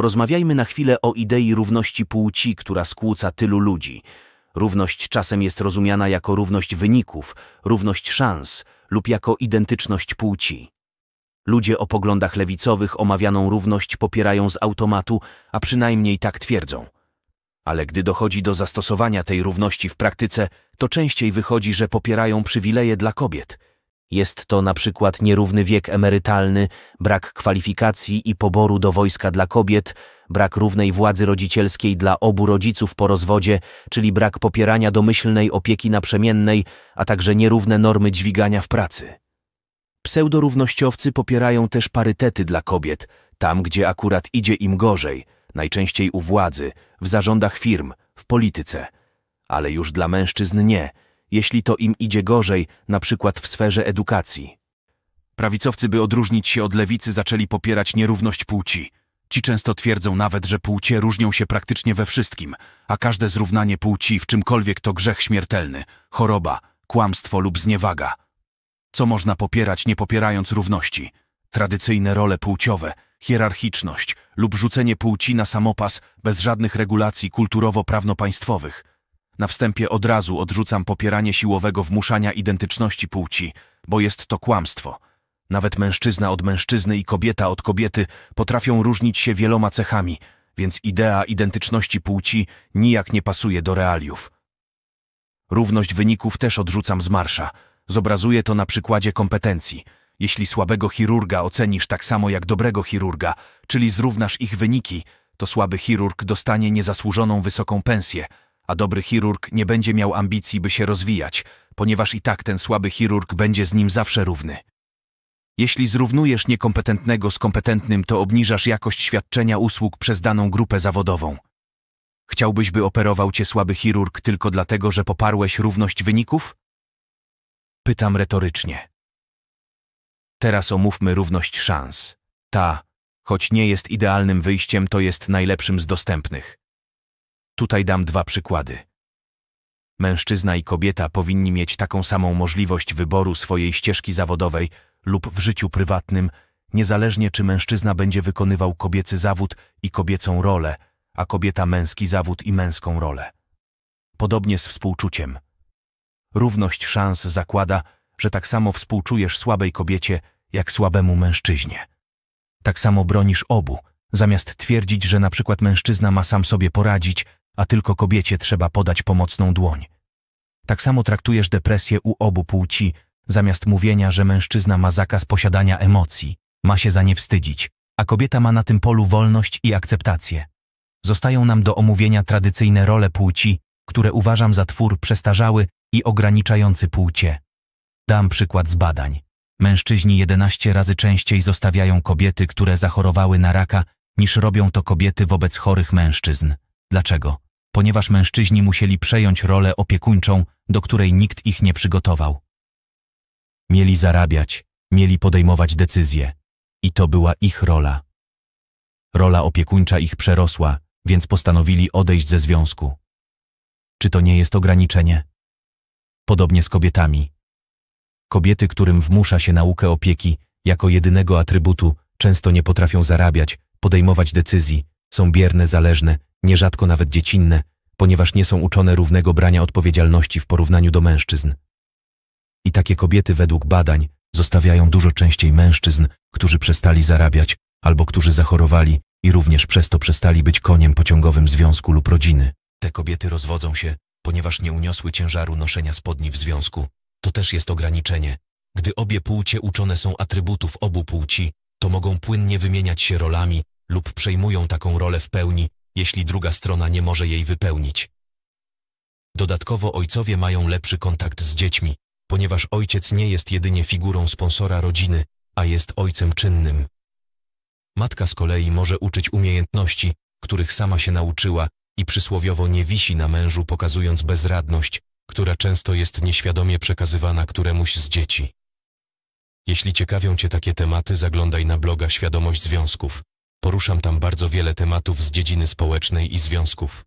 Porozmawiajmy na chwilę o idei równości płci, która skłóca tylu ludzi. Równość czasem jest rozumiana jako równość wyników, równość szans lub jako identyczność płci. Ludzie o poglądach lewicowych omawianą równość popierają z automatu, a przynajmniej tak twierdzą. Ale gdy dochodzi do zastosowania tej równości w praktyce, to częściej wychodzi, że popierają przywileje dla kobiet – jest to na przykład nierówny wiek emerytalny, brak kwalifikacji i poboru do wojska dla kobiet, brak równej władzy rodzicielskiej dla obu rodziców po rozwodzie, czyli brak popierania domyślnej opieki naprzemiennej, a także nierówne normy dźwigania w pracy. Pseudorównościowcy popierają też parytety dla kobiet, tam gdzie akurat idzie im gorzej, najczęściej u władzy, w zarządach firm, w polityce. Ale już dla mężczyzn nie – jeśli to im idzie gorzej, na przykład w sferze edukacji. Prawicowcy, by odróżnić się od lewicy, zaczęli popierać nierówność płci. Ci często twierdzą nawet, że płcie różnią się praktycznie we wszystkim, a każde zrównanie płci w czymkolwiek to grzech śmiertelny, choroba, kłamstwo lub zniewaga. Co można popierać, nie popierając równości? Tradycyjne role płciowe, hierarchiczność lub rzucenie płci na samopas bez żadnych regulacji kulturowo-prawnopaństwowych państwowych na wstępie od razu odrzucam popieranie siłowego wmuszania identyczności płci, bo jest to kłamstwo. Nawet mężczyzna od mężczyzny i kobieta od kobiety potrafią różnić się wieloma cechami, więc idea identyczności płci nijak nie pasuje do realiów. Równość wyników też odrzucam z marsza. Zobrazuję to na przykładzie kompetencji. Jeśli słabego chirurga ocenisz tak samo jak dobrego chirurga, czyli zrównasz ich wyniki, to słaby chirurg dostanie niezasłużoną wysoką pensję – a dobry chirurg nie będzie miał ambicji, by się rozwijać, ponieważ i tak ten słaby chirurg będzie z nim zawsze równy. Jeśli zrównujesz niekompetentnego z kompetentnym, to obniżasz jakość świadczenia usług przez daną grupę zawodową. Chciałbyś, by operował cię słaby chirurg tylko dlatego, że poparłeś równość wyników? Pytam retorycznie. Teraz omówmy równość szans. Ta, choć nie jest idealnym wyjściem, to jest najlepszym z dostępnych. Tutaj dam dwa przykłady. Mężczyzna i kobieta powinni mieć taką samą możliwość wyboru swojej ścieżki zawodowej lub w życiu prywatnym, niezależnie czy mężczyzna będzie wykonywał kobiecy zawód i kobiecą rolę, a kobieta męski zawód i męską rolę. Podobnie z współczuciem. Równość szans zakłada, że tak samo współczujesz słabej kobiecie, jak słabemu mężczyźnie. Tak samo bronisz obu, zamiast twierdzić, że na przykład mężczyzna ma sam sobie poradzić, a tylko kobiecie trzeba podać pomocną dłoń. Tak samo traktujesz depresję u obu płci, zamiast mówienia, że mężczyzna ma zakaz posiadania emocji, ma się za nie wstydzić, a kobieta ma na tym polu wolność i akceptację. Zostają nam do omówienia tradycyjne role płci, które uważam za twór przestarzały i ograniczający płcie. Dam przykład z badań. Mężczyźni 11 razy częściej zostawiają kobiety, które zachorowały na raka, niż robią to kobiety wobec chorych mężczyzn. Dlaczego? Ponieważ mężczyźni musieli przejąć rolę opiekuńczą, do której nikt ich nie przygotował. Mieli zarabiać, mieli podejmować decyzje. I to była ich rola. Rola opiekuńcza ich przerosła, więc postanowili odejść ze związku. Czy to nie jest ograniczenie? Podobnie z kobietami. Kobiety, którym wmusza się naukę opieki jako jedynego atrybutu, często nie potrafią zarabiać, podejmować decyzji, są bierne, zależne nierzadko nawet dziecinne, ponieważ nie są uczone równego brania odpowiedzialności w porównaniu do mężczyzn. I takie kobiety według badań zostawiają dużo częściej mężczyzn, którzy przestali zarabiać albo którzy zachorowali i również przez to przestali być koniem pociągowym związku lub rodziny. Te kobiety rozwodzą się, ponieważ nie uniosły ciężaru noszenia spodni w związku. To też jest ograniczenie. Gdy obie płcie uczone są atrybutów obu płci, to mogą płynnie wymieniać się rolami lub przejmują taką rolę w pełni, jeśli druga strona nie może jej wypełnić. Dodatkowo ojcowie mają lepszy kontakt z dziećmi, ponieważ ojciec nie jest jedynie figurą sponsora rodziny, a jest ojcem czynnym. Matka z kolei może uczyć umiejętności, których sama się nauczyła i przysłowiowo nie wisi na mężu, pokazując bezradność, która często jest nieświadomie przekazywana któremuś z dzieci. Jeśli ciekawią Cię takie tematy, zaglądaj na bloga Świadomość Związków. Poruszam tam bardzo wiele tematów z dziedziny społecznej i związków.